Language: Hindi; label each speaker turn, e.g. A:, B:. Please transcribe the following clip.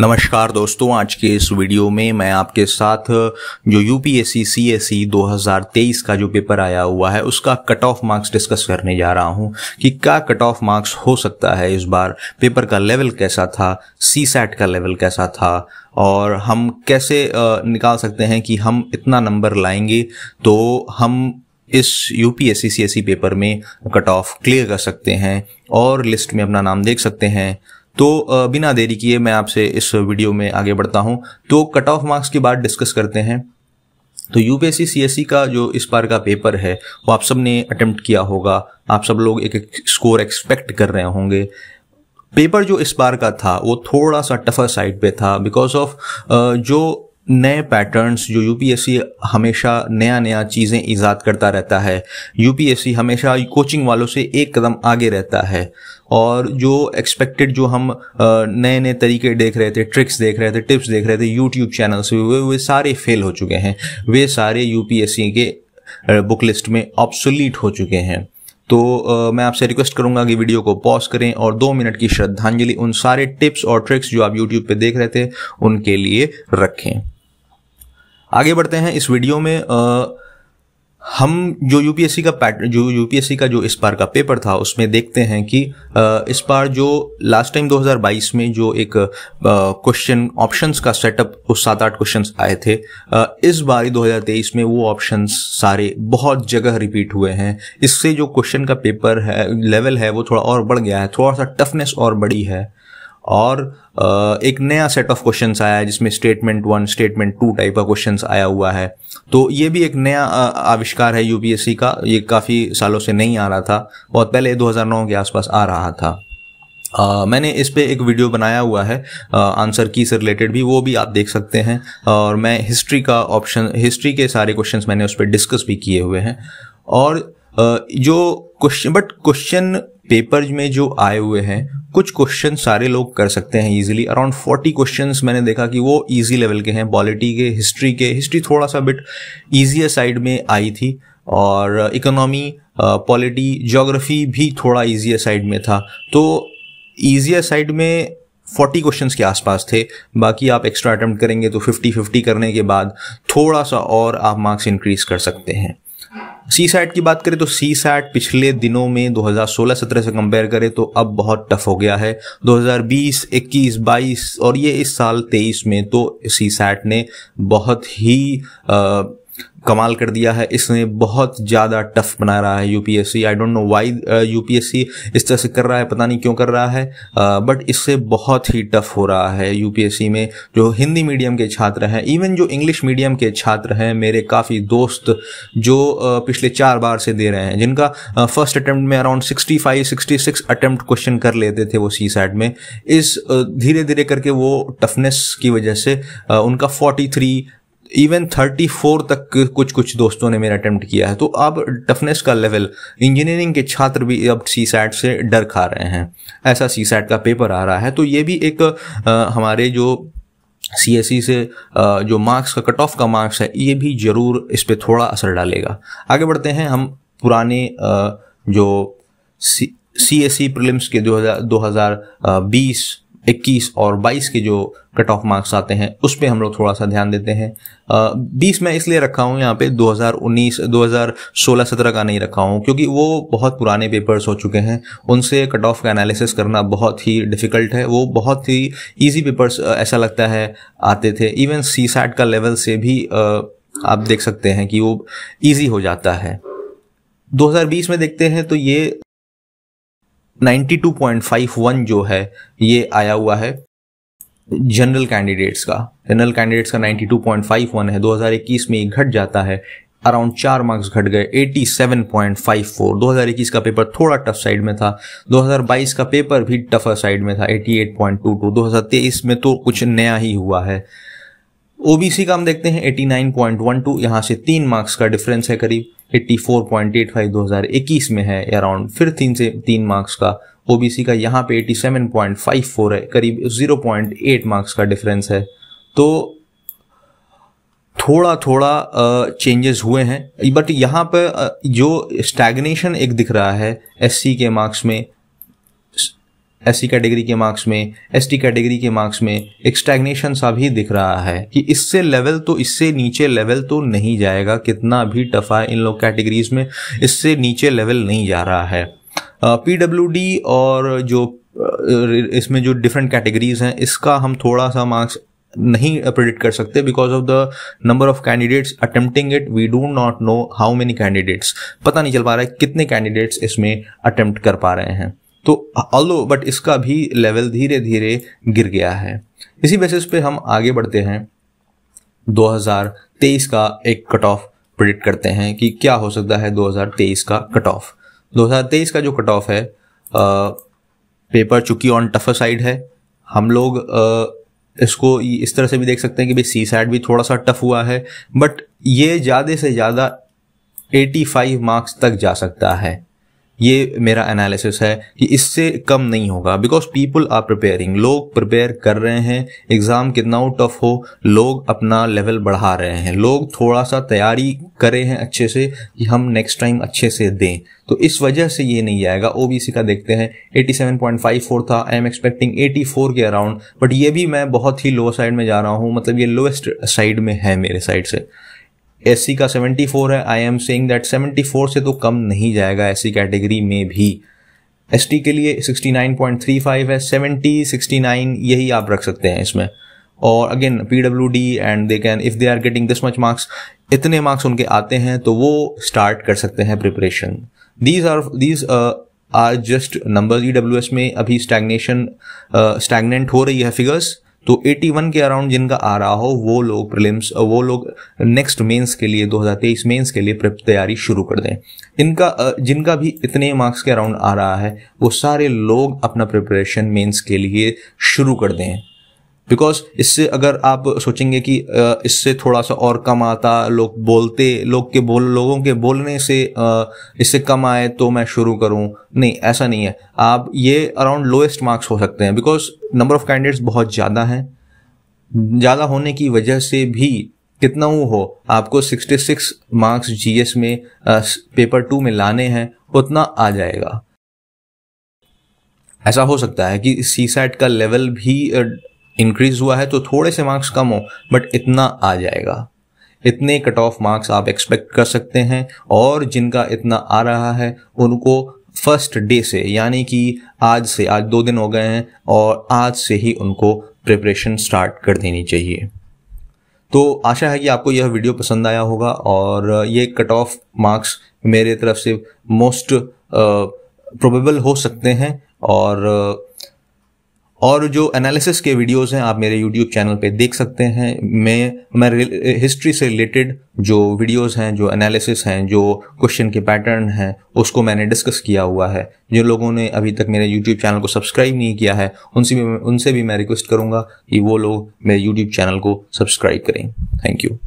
A: नमस्कार दोस्तों आज के इस वीडियो में मैं आपके साथ जो यूपीएससी सीएससी 2023 का जो पेपर आया हुआ है उसका कट ऑफ मार्क्स डिस्कस करने जा रहा हूं कि क्या कट ऑफ मार्क्स हो सकता है इस बार पेपर का लेवल कैसा था सी सैट का लेवल कैसा था और हम कैसे निकाल सकते हैं कि हम इतना नंबर लाएंगे तो हम इस एस सी पेपर में कट ऑफ क्लियर कर सकते हैं और लिस्ट में अपना नाम देख सकते हैं तो बिना देरी किए मैं आपसे इस वीडियो में आगे बढ़ता हूँ तो कट ऑफ मार्क्स की बात डिस्कस करते हैं तो यूपीएससी सीएससी e का जो इस बार का पेपर है वो आप सब ने अटेम्प्ट किया होगा आप सब लोग एक, एक स्कोर एक्सपेक्ट कर रहे होंगे पेपर जो इस बार का था वो थोड़ा सा टफर साइड पे था बिकॉज ऑफ जो नए पैटर्न्स जो यूपीएससी हमेशा नया नया चीज़ें ईजाद करता रहता है यूपीएससी हमेशा कोचिंग वालों से एक कदम आगे रहता है और जो एक्सपेक्टेड जो हम नए नए तरीके देख रहे थे ट्रिक्स देख रहे थे टिप्स देख रहे थे यूट्यूब चैनल्स वे, वे सारे फेल हो चुके हैं वे सारे यूपीएससी के बुक लिस्ट में ऑप्सुलीट हो चुके हैं तो आ, मैं आपसे रिक्वेस्ट करूंगा कि वीडियो को पॉज करें और दो मिनट की श्रद्धांजलि उन सारे टिप्स और ट्रिक्स जो आप यूट्यूब पे देख रहे थे उनके लिए रखें आगे बढ़ते हैं इस वीडियो में आ, हम जो यूपीएससी का पैटर्न जो यूपीएससी का जो इस बार का पेपर था उसमें देखते हैं कि इस बार जो लास्ट टाइम 2022 में जो एक क्वेश्चन ऑप्शंस का सेटअप उस सात आठ क्वेश्चंस आए थे इस बार 2023 में वो ऑप्शंस सारे बहुत जगह रिपीट हुए हैं इससे जो क्वेश्चन का पेपर है लेवल है वो थोड़ा और बढ़ गया है थोड़ा सा टफनेस और बढ़ी है और एक नया सेट ऑफ क्वेश्चंस आया है जिसमें statement one statement two type का क्वेश्चंस आया हुआ है तो ये भी एक नया आविष्कार है यूपीएससी का ये काफ़ी सालों से नहीं आ रहा था बहुत पहले 2009 के आसपास आ रहा था Uh, मैंने इस पर एक वीडियो बनाया हुआ है आंसर की से रिलेटेड भी वो भी आप देख सकते हैं और मैं हिस्ट्री का ऑप्शन हिस्ट्री के सारे क्वेश्चन मैंने उस पर डिस्कस भी किए हुए हैं और uh, जो क्वेश्चन बट क्वेश्चन पेपर में जो आए हुए हैं कुछ क्वेश्चन सारे लोग कर सकते हैं इजीली अराउंड फोर्टी क्वेश्चन मैंने देखा कि वो इजी लेवल के हैं पॉलिटी के हिस्ट्री के हिस्ट्री थोड़ा सा बिट ईजियर साइड में आई थी और इकोनॉमी पॉलिटी जोग्राफी भी थोड़ा ईजियर साइड में था तो ईजियर साइड में फोर्टी क्वेश्चन के आसपास थे बाकी आप एक्स्ट्रा अटैम्प्ट करेंगे तो फिफ्टी फिफ्टी करने के बाद थोड़ा सा और आप मार्क्स इंक्रीज कर सकते हैं सी सैट की बात करें तो सी सैट पिछले दिनों में 2016-17 से कंपेयर करें तो अब बहुत टफ हो गया है 2020, 21, 22 और ये इस साल 23 में तो सी सैट ने बहुत ही आ, कमाल कर दिया है इसने बहुत ज़्यादा टफ बना रहा है UPSC I don't know why UPSC इस तरह से कर रहा है पता नहीं क्यों कर रहा है बट uh, इससे बहुत ही टफ हो रहा है यूपीएससी में जो हिंदी मीडियम के छात्र हैं इवन जो इंग्लिश मीडियम के छात्र हैं मेरे काफ़ी दोस्त जो uh, पिछले चार बार से दे रहे हैं जिनका फर्स्ट uh, अटैम्प्ट में around sixty five sixty six attempt question कर लेते थे वो सी सैट में इस uh, धीरे धीरे करके वो टफनेस की वजह से uh, उनका फोर्टी थ्री इवन 34 तक कुछ कुछ दोस्तों ने मेरा अटेम्प्ट किया है तो अब टफनेस का लेवल इंजीनियरिंग के छात्र भी अब सी सैट से डर खा रहे हैं ऐसा सी सैट का पेपर आ रहा है तो ये भी एक आ, हमारे जो सी एस सी से आ, जो मार्क्स का कट ऑफ का मार्क्स है ये भी ज़रूर इस पर थोड़ा असर डालेगा आगे बढ़ते हैं हम पुराने आ, जो सी सी एस सी प्रिलिम्स के दो दो हजार हज़ार बीस 21 और 22 के जो कट ऑफ मार्क्स आते हैं उस पर हम लोग थोड़ा सा ध्यान देते हैं बीस मैं इसलिए रखा हूँ यहाँ पे 2019 2016 सत्रह का नहीं रखा हूँ क्योंकि वो बहुत पुराने पेपर्स हो चुके हैं उनसे कट ऑफ का एनालिसिस करना बहुत ही डिफ़िकल्ट है वो बहुत ही ईजी पेपर्स ऐसा लगता है आते थे इवन सी का लेवल से भी आप देख सकते हैं कि वो ईजी हो जाता है 2020 में देखते हैं तो ये 92.51 जो है ये आया हुआ है जनरल कैंडिडेट्स का जनरल कैंडिडेट्स का 92.51 है 2021 में ये घट जाता है अराउंड चार मार्क्स घट गए 87.54 2021 का पेपर थोड़ा टफ साइड में था 2022 का पेपर भी टफर साइड में था 88.22 2023 में तो कुछ नया ही हुआ है ओबीसी का हम देखते हैं 89.12 यहाँ से तीन मार्क्स का डिफरेंस है करीब 84.85 2021 में है अराउंड फिर तीन से तीन मार्क्स का ओबीसी का यहाँ पे 87.54 है करीब 0.8 मार्क्स का डिफरेंस है तो थोड़ा थोड़ा चेंजेस हुए हैं बट यहाँ पर जो स्टैग्नेशन एक दिख रहा है एससी के मार्क्स में एस कैटेगरी के मार्क्स में एस कैटेगरी के मार्क्स में एक स्टैग्नेशन सा भी दिख रहा है कि इससे लेवल तो इससे नीचे लेवल तो नहीं जाएगा कितना भी टफ है इन लोग कैटेगरीज में इससे नीचे लेवल नहीं जा रहा है पी uh, और जो uh, इसमें जो डिफरेंट कैटेगरीज हैं इसका हम थोड़ा सा मार्क्स नहीं प्रिडिक्ट कर सकते because of the number of candidates attempting it we do not know how many candidates पता नहीं चल पा रहा है कितने कैंडिडेट्स इसमें अटेम्प्ट कर पा रहे हैं तो ऑलो बट इसका भी लेवल धीरे धीरे गिर गया है इसी बेसिस पे हम आगे बढ़ते हैं 2023 का एक कट ऑफ प्रिडिक्ट करते हैं कि क्या हो सकता है 2023 का कट ऑफ 2023 का जो कट ऑफ है आ, पेपर चूंकि ऑन टफर साइड है हम लोग आ, इसको इस तरह से भी देख सकते हैं कि भाई सी साइड भी थोड़ा सा टफ हुआ है बट ये ज़्यादा से ज़्यादा 85 मार्क्स तक जा सकता है ये मेरा एनालिसिस है कि इससे कम नहीं होगा बिकॉज पीपल आर प्रिपेयरिंग लोग प्रिपेयर कर रहे हैं एग्ज़ाम कितना हो टफ हो लोग अपना लेवल बढ़ा रहे हैं लोग थोड़ा सा तैयारी करे हैं अच्छे से कि हम नेक्स्ट टाइम अच्छे से दें तो इस वजह से ये नहीं आएगा ओ का देखते हैं 87.54 था आई एम एक्सपेक्टिंग 84 के अराउंड बट ये भी मैं बहुत ही लो साइड में जा रहा हूँ मतलब ये लोएस्ट साइड में है मेरे साइड से एस का 74 है आई एम सेइंग दैट 74 से तो कम नहीं जाएगा एस कैटेगरी में भी एस के लिए 69.35 है 70 69 यही आप रख सकते हैं इसमें और again P W D and they can if they are getting this much marks इतने मार्क्स उनके आते हैं तो वो स्टार्ट कर सकते हैं preparation these are these are just number E W S में अभी स्टैगनेशन स्टैगनेंट uh, हो रही है फिगर्स तो 81 के अराउंड जिनका आ रहा हो वो लोग प्रिलिम्स वो लोग नेक्स्ट मेंस के लिए 2023 मेंस के लिए तैयारी शुरू कर दें इनका जिनका भी इतने मार्क्स के अराउंड आ रहा है वो सारे लोग अपना प्रिपरेशन मेंस के लिए शुरू कर दें बिकॉज इससे अगर आप सोचेंगे कि इससे थोड़ा सा और कम आता लोग बोलते लोग के बोल लोगों के बोलने से इससे कम आए तो मैं शुरू करूं नहीं ऐसा नहीं है आप ये अराउंड लोएस्ट मार्क्स हो सकते हैं बिकॉज नंबर ऑफ कैंडिडेट्स बहुत ज़्यादा हैं ज़्यादा होने की वजह से भी कितना वो हो आपको 66 मार्क्स जीएस में पेपर टू में लाने हैं उतना आ जाएगा ऐसा हो सकता है कि सी सैट का लेवल भी इंक्रीज हुआ है तो थोड़े से मार्क्स कम हो बट इतना आ जाएगा इतने कट ऑफ मार्क्स आप एक्सपेक्ट कर सकते हैं और जिनका इतना आ रहा है उनको फर्स्ट डे से यानी कि आज से आज दो दिन हो गए हैं और आज से ही उनको प्रिपरेशन स्टार्ट कर देनी चाहिए तो आशा है कि आपको यह वीडियो पसंद आया होगा और ये कट ऑफ मार्क्स मेरे तरफ से मोस्ट प्रोबेबल uh, हो सकते हैं और और जो एनालिसिस के वीडियोस हैं आप मेरे यूट्यूब चैनल पे देख सकते हैं मैं मैं हिस्ट्री से रिलेटेड जो वीडियोस हैं जो एनालिसिस हैं जो क्वेश्चन के पैटर्न हैं उसको मैंने डिस्कस किया हुआ है जिन लोगों ने अभी तक मेरे यूट्यूब चैनल को सब्सक्राइब नहीं किया है उनसे भी उनसे भी मैं रिक्वेस्ट करूँगा कि वो लोग मेरे यूट्यूब चैनल को सब्सक्राइब करें थैंक यू